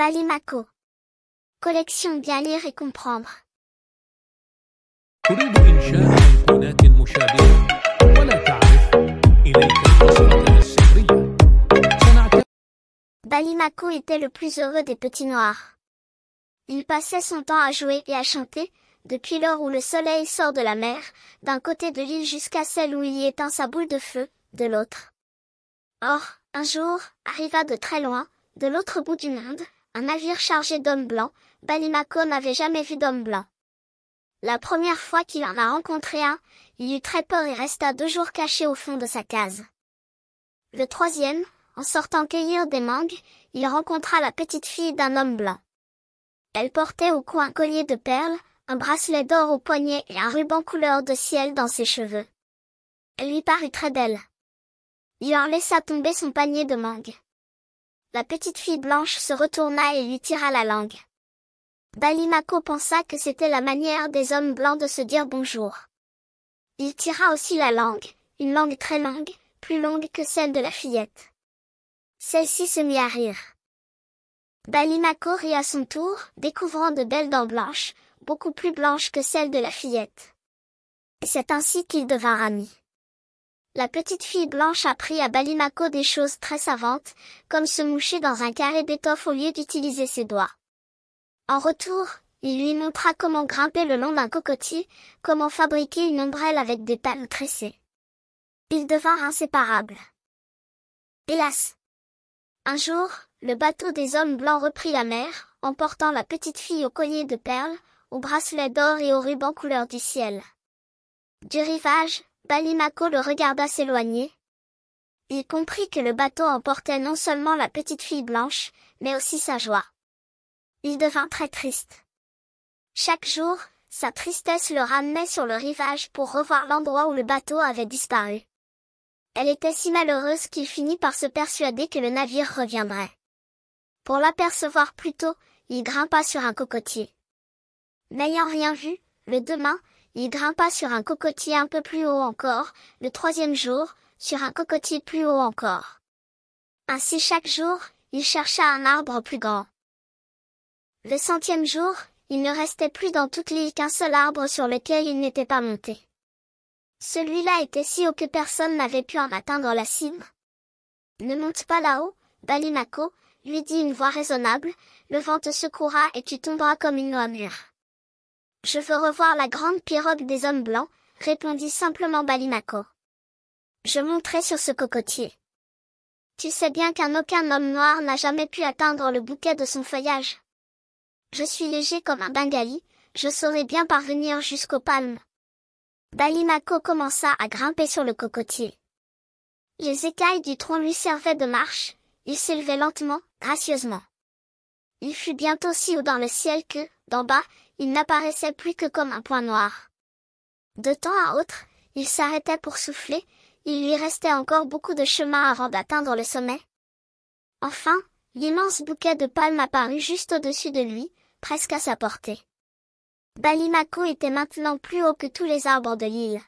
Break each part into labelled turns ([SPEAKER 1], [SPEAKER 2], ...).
[SPEAKER 1] Balimako. Collection bien lire et comprendre. Balimako était le plus heureux des petits noirs. Il passait son temps à jouer et à chanter, depuis l'heure où le soleil sort de la mer, d'un côté de l'île jusqu'à celle où il y éteint sa boule de feu, de l'autre. Or, un jour, arriva de très loin, de l'autre bout du monde, un navire chargé d'hommes blancs, Balimako n'avait jamais vu d'hommes blancs. La première fois qu'il en a rencontré un, il eut très peur et resta deux jours caché au fond de sa case. Le troisième, en sortant cueillir des mangues, il rencontra la petite fille d'un homme blanc. Elle portait au cou un collier de perles, un bracelet d'or au poignet et un ruban couleur de ciel dans ses cheveux. Elle lui parut très belle. Il en laissa tomber son panier de mangues la petite fille blanche se retourna et lui tira la langue. Balimako pensa que c'était la manière des hommes blancs de se dire bonjour. Il tira aussi la langue, une langue très longue, plus longue que celle de la fillette. Celle-ci se mit à rire. Balimako rit à son tour, découvrant de belles dents blanches, beaucoup plus blanches que celles de la fillette. C'est ainsi qu'ils devinrent amis la petite fille blanche apprit à Balimaco des choses très savantes, comme se moucher dans un carré d'étoffe au lieu d'utiliser ses doigts. En retour, il lui montra comment grimper le long d'un cocotier, comment fabriquer une ombrelle avec des pales tressées. Ils devinrent inséparables. Hélas! Un jour, le bateau des hommes blancs reprit la mer, emportant la petite fille au collier de perles, au bracelet d'or et au ruban couleur du ciel. Du rivage, Balimaco le regarda s'éloigner. Il comprit que le bateau emportait non seulement la petite fille blanche, mais aussi sa joie. Il devint très triste. Chaque jour, sa tristesse le ramenait sur le rivage pour revoir l'endroit où le bateau avait disparu. Elle était si malheureuse qu'il finit par se persuader que le navire reviendrait. Pour l'apercevoir plus tôt, il grimpa sur un cocotier. N'ayant rien vu, le demain il grimpa sur un cocotier un peu plus haut encore, le troisième jour, sur un cocotier plus haut encore. Ainsi chaque jour, il chercha un arbre plus grand. Le centième jour, il ne restait plus dans toute l'île qu'un seul arbre sur lequel il n'était pas monté. Celui-là était si haut que personne n'avait pu en atteindre la cime. Ne monte pas là-haut, Balinaco, lui dit une voix raisonnable, le vent te secouera et tu tomberas comme une noix mûre. Je veux revoir la grande pirogue des hommes blancs, répondit simplement Balimako. Je monterai sur ce cocotier. Tu sais bien qu'un aucun homme noir n'a jamais pu atteindre le bouquet de son feuillage. Je suis léger comme un bengali, je saurai bien parvenir jusqu'aux palmes. Balimako commença à grimper sur le cocotier. Les écailles du tronc lui servaient de marche, il s'élevait lentement, gracieusement il fut bientôt si haut dans le ciel que, d'en bas, il n'apparaissait plus que comme un point noir. De temps à autre, il s'arrêtait pour souffler, il lui restait encore beaucoup de chemin avant d'atteindre le sommet. Enfin, l'immense bouquet de palmes apparut juste au-dessus de lui, presque à sa portée. Balimako était maintenant plus haut que tous les arbres de l'île.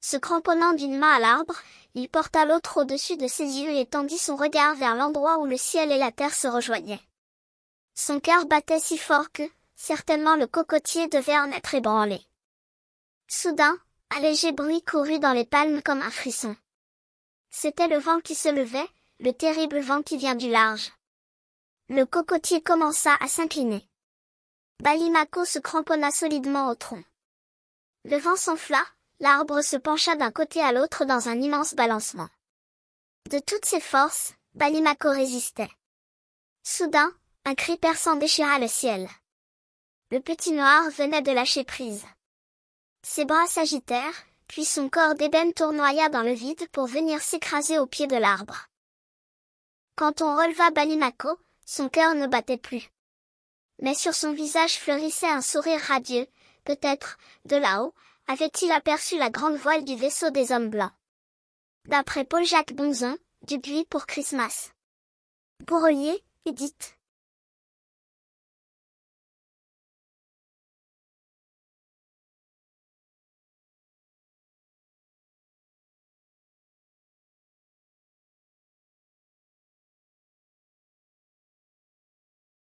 [SPEAKER 1] Se cramponnant d'une main à l'arbre, il porta l'autre au-dessus de ses yeux et tendit son regard vers l'endroit où le ciel et la terre se rejoignaient. Son cœur battait si fort que, certainement le cocotier devait en être ébranlé. Soudain, un léger bruit courut dans les palmes comme un frisson. C'était le vent qui se levait, le terrible vent qui vient du large. Le cocotier commença à s'incliner. Balimako se cramponna solidement au tronc. Le vent s'enfla, l'arbre se pencha d'un côté à l'autre dans un immense balancement. De toutes ses forces, Balimako résistait. Soudain, un cri perçant déchira le ciel. Le petit noir venait de lâcher prise. Ses bras s'agitèrent, puis son corps d'ébène tournoya dans le vide pour venir s'écraser au pied de l'arbre. Quand on releva Balinaco, son cœur ne battait plus. Mais sur son visage fleurissait un sourire radieux, peut-être, de là-haut, avait-il aperçu la grande voile du vaisseau des hommes blancs. D'après Paul-Jacques Bonzon, du buis pour Christmas. Pour Edith.